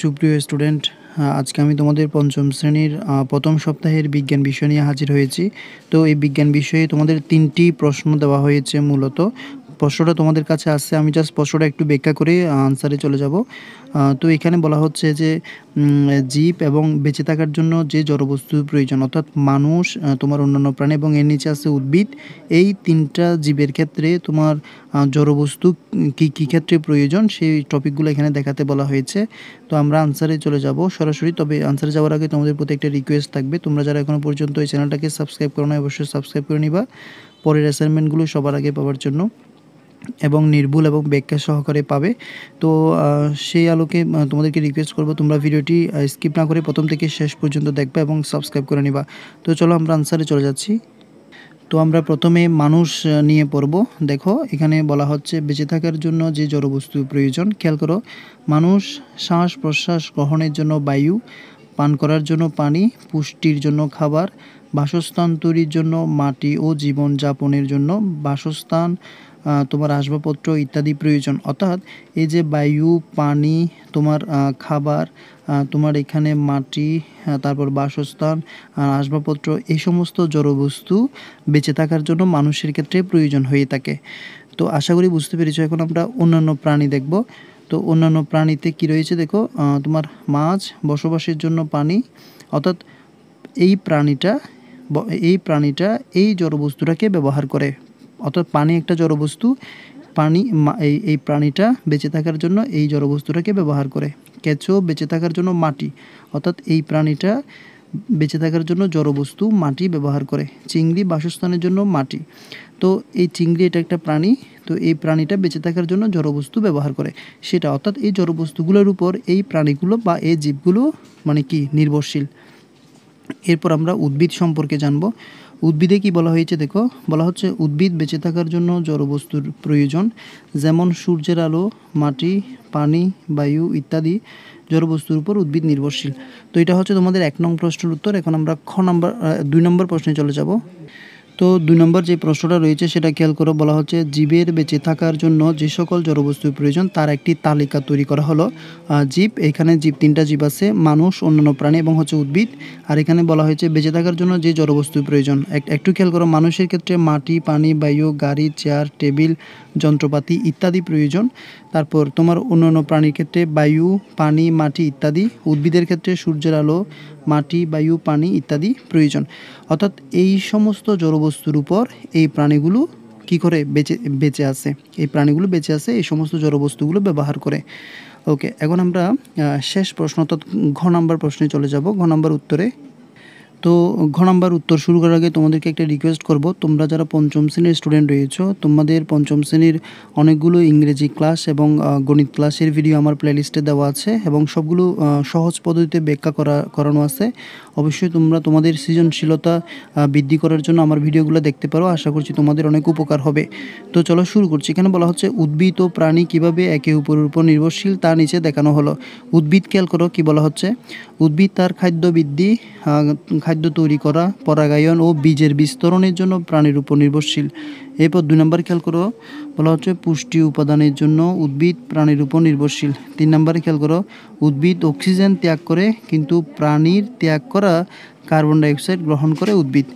সুপ্রিয় স্টুডেন্ট আজকে আমি তোমাদের পঞ্চম শ্রেণীর প্রথম সপ্তাহের বিজ্ঞান বিষয় নিয়ে হাজির হয়েছি তো এই বিজ্ঞান বিষয়ে তোমাদের তিনটি প্রশ্ন দেওয়া হয়েছে মূলত প্রশ্নটা তোমাদের কাছে আসছে আমি জাস্ট প্রশ্নটা একটু ব্যাখ্যা করে আনসারে চলে যাব তো এখানে বলা হচ্ছে যে জীব এবং বেঁচে থাকার জন্য যে জড়বস্তু প্রয়োজন অর্থাৎ মানুষ তোমার অন্যান্য প্রাণী এবং এর নিচে আছে উদ্ভিদ এই তিনটা জীবের ক্ষেত্রে তোমার জড়বস্তু কি কি ক্ষেত্রে প্রয়োজন সেই টপিকগুলো এখানে দেখাতে বলা হয়েছে তো আমরা আনসারে চলে যাব সরাসরি তবে আনসারে যাওয়ার আগে তোমাদের প্রতি একটা রিকোয়েস্ট থাকবে তোমরা যারা এখনও পর্যন্ত এই চ্যানেলটাকে সাবস্ক্রাইব করো না অবশ্যই সাবস্ক্রাইব করে নিবা পরের অ্যাসাইনমেন্টগুলো সবার আগে পাওয়ার জন্য এবং নির্ভুল এবং ব্যাখ্যা সহকারে পাবে তো সেই আলোকে তোমাদেরকে রিকোয়েস্ট করবো তোমরা ভিডিওটি স্কিপ না করে প্রথম থেকে শেষ পর্যন্ত দেখবে এবং সাবস্ক্রাইব করে নিবা তো চলো আমরা আনসারে চলে যাচ্ছি তো আমরা প্রথমে মানুষ নিয়ে পড়ব দেখো এখানে বলা হচ্ছে বেঁচে থাকার জন্য যে জড়বস্তু প্রয়োজন খেয়াল করো মানুষ শ্বাস প্রশ্বাস গ্রহণের জন্য বায়ু পান করার জন্য পানি পুষ্টির জন্য খাবার বাসস্থান তৈরির জন্য মাটি ও জীবন যাপনের জন্য বাসস্থান তোমার আসবাবপত্র ইত্যাদি প্রয়োজন অর্থাৎ এই যে বায়ু পানি তোমার খাবার তোমার এখানে মাটি তারপর বাসস্থান আসবাবপত্র এই সমস্ত জড়বস্তু বেঁচে থাকার জন্য মানুষের ক্ষেত্রে প্রয়োজন হয়ে থাকে তো আশা করি বুঝতে পেরেছ এখন আমরা অন্যান্য প্রাণী দেখব তো অন্যান্য প্রাণীতে কি রয়েছে দেখো তোমার মাছ বসবাসের জন্য পানি অর্থাৎ এই প্রাণীটা এই প্রাণীটা এই জড়বস্তুটাকে ব্যবহার করে অর্থাৎ পানি একটা জড়বস্তু পানি এই এই প্রাণীটা বেঁচে থাকার জন্য এই জড়বস্তুটাকে ব্যবহার করে কেঁচো বেঁচে থাকার জন্য মাটি অর্থাৎ এই প্রাণীটা বেঁচে থাকার জন্য জড়বস্তু মাটি ব্যবহার করে চিংড়ি বাসস্থানের জন্য মাটি তো এই চিংড়ি এটা একটা প্রাণী তো এই প্রাণীটা বেঁচে থাকার জন্য জড়বস্তু ব্যবহার করে সেটা অর্থাৎ এই জড়বস্তুগুলোর উপর এই প্রাণীগুলো বা এই জীবগুলো মানে কি নির্ভরশীল এরপর আমরা উদ্ভিদ সম্পর্কে জানব উদ্ভিদে কি বলা হয়েছে দেখো বলা হচ্ছে উদ্ভিদ বেঁচে থাকার জন্য জড়বস্তুর প্রয়োজন যেমন সূর্যের আলো মাটি পানি বায়ু ইত্যাদি জড়বস্তুর উপর উদ্ভিদ নির্ভরশীল তো এটা হচ্ছে তোমাদের এক নং প্রশ্নের উত্তর এখন আমরা খ নম্বর দুই নম্বর প্রশ্নে চলে যাব তো দুই নম্বর যে প্রশ্নটা রয়েছে সেটা খেয়াল করে বলা হচ্ছে জীবের বেঁচে থাকার জন্য যে সকল জড়বস্তুর প্রয়োজন তার একটি তালিকা তৈরি করা হলো জীব এখানে জীব তিনটা জীব আছে মানুষ অন্যান্য প্রাণী এবং হচ্ছে উদ্ভিদ আর এখানে বলা হয়েছে বেঁচে থাকার জন্য যে জড়বস্তুর প্রয়োজন একটু খেয়াল করো মানুষের ক্ষেত্রে মাটি পানি বায়ু গাড়ি চেয়ার টেবিল যন্ত্রপাতি ইত্যাদি প্রয়োজন তারপর তোমার অন্যান্য প্রাণীর ক্ষেত্রে বায়ু পানি মাটি ইত্যাদি উদ্ভিদের ক্ষেত্রে সূর্যের আলো মাটি বায়ু পানি ইত্যাদি প্রয়োজন অর্থাৎ এই সমস্ত জড়বস্তু বস্তুর উপর এই প্রাণীগুলো কি করে বেঁচে বেঁচে আছে এই প্রাণীগুলো বেঁচে আছে এই সমস্ত জড়বস্তুগুলো ব্যবহার করে ওকে এখন আমরা শেষ প্রশ্ন অর্থাৎ ঘ নাম্বার প্রশ্নে চলে যাব ঘ নাম্বার উত্তরে তো ঘ নাম্বার উত্তর শুরু করার আগে তোমাদেরকে একটা রিকোয়েস্ট করব তোমরা যারা পঞ্চম শ্রেণীর স্টুডেন্ট রয়েছো তোমাদের পঞ্চম শ্রেণীর অনেকগুলো ইংরেজি ক্লাস এবং গণিত ক্লাসের ভিডিও আমার প্লেলিস্টে দেওয়া আছে এবং সবগুলো সহজ পদ্ধতিতে ব্যাখ্যা করা করানো আছে অবশ্যই তোমরা তোমাদের সৃজনশীলতা বৃদ্ধি করার জন্য আমার ভিডিওগুলো দেখতে পারো আশা করছি তোমাদের অনেক উপকার হবে তো চলো শুরু করছি এখানে বলা হচ্ছে উদ্ভিদ ও প্রাণী কিভাবে একে উপরের উপর নির্ভরশীল তা নিচে দেখানো হলো উদ্ভিদ খেয়াল করো কি বলা হচ্ছে উদ্ভিদ তার খাদ্য বৃদ্ধি খাদ্য তৈরি করা পরাগায়ন ও বীজের বিস্তরণের জন্য প্রাণীর উপর নির্ভরশীল এরপর দুই নম্বর খেয়াল করো বলা হচ্ছে পুষ্টি উপাদানের জন্য উদ্ভিদ প্রাণীর উপর নির্ভরশীল তিন নম্বর খেয়াল করো উদ্ভিদ অক্সিজেন ত্যাগ করে কিন্তু প্রাণীর ত্যাগ করা কার্বন ডাইঅক্সাইড গ্রহণ করে উদ্ভিদ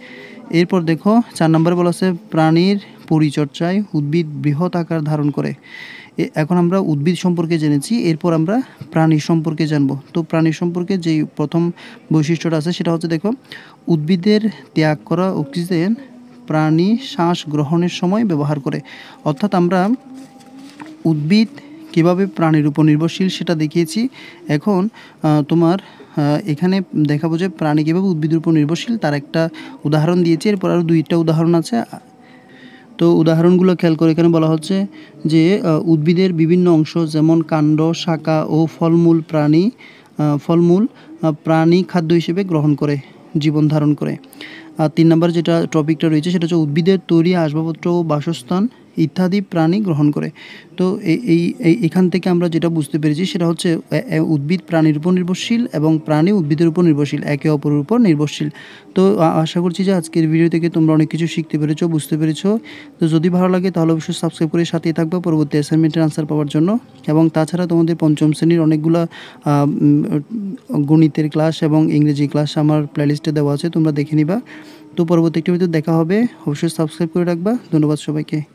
এরপর দেখো চার নম্বরে বলা আছে প্রাণীর পরিচর্যায় উদ্ভিদ বৃহৎ আকার ধারণ করে এখন আমরা উদ্ভিদ সম্পর্কে জেনেছি এরপর আমরা প্রাণী সম্পর্কে জানব তো প্রাণী সম্পর্কে যেই প্রথম বৈশিষ্ট্যটা আছে সেটা হচ্ছে দেখো উদ্ভিদের ত্যাগ করা অক্সিজেন প্রাণী শ্বাস গ্রহণের সময় ব্যবহার করে অর্থাৎ আমরা উদ্ভিদ কীভাবে প্রাণীর উপর নির্ভরশীল সেটা দেখিয়েছি এখন তোমার এখানে দেখাবো যে প্রাণী কীভাবে উদ্ভিদের উপর নির্ভরশীল তার একটা উদাহরণ দিয়েছি এরপর আরও দুইটা উদাহরণ আছে তো উদাহরণগুলো খেয়াল করে এখানে বলা হচ্ছে যে উদ্ভিদের বিভিন্ন অংশ যেমন কাণ্ড শাখা ও ফলমূল প্রাণী ফলমূল প্রাণী খাদ্য হিসেবে গ্রহণ করে জীবন ধারণ করে আর তিন নম্বর যেটা টপিকটা রয়েছে সেটা হচ্ছে উদ্ভিদের তৈরি আসবাবপত্র ও বাসস্থান ইত্যাদি প্রাণী গ্রহণ করে তো এই এই এখান থেকে আমরা যেটা বুঝতে পেরেছি সেটা হচ্ছে উদ্ভিদ প্রাণীর উপর নির্ভরশীল এবং প্রাণী উদ্ভিদের উপর নির্ভরশীল একে অপরের উপর নির্ভরশীল তো আশা করছি যে আজকের ভিডিও থেকে তোমরা অনেক কিছু শিখতে পেরেছো বুঝতে পেরেছো তো যদি ভালো লাগে তাহলে অবশ্যই সাবস্ক্রাইব করে সাথে থাকবে পরবর্তী অ্যাসাইনমেন্টের আনসার পাওয়ার জন্য এবং তাছাড়া তোমাদের পঞ্চম শ্রেণীর অনেকগুলো গণিতের ক্লাস এবং ইংরেজি ক্লাস আমার প্লেলিস্টে দেওয়া আছে তোমরা দেখে নিবা তো পরবর্তী একটি ভিডিও দেখা হবে অবশ্যই সাবস্ক্রাইব করে রাখবা ধন্যবাদ সবাইকে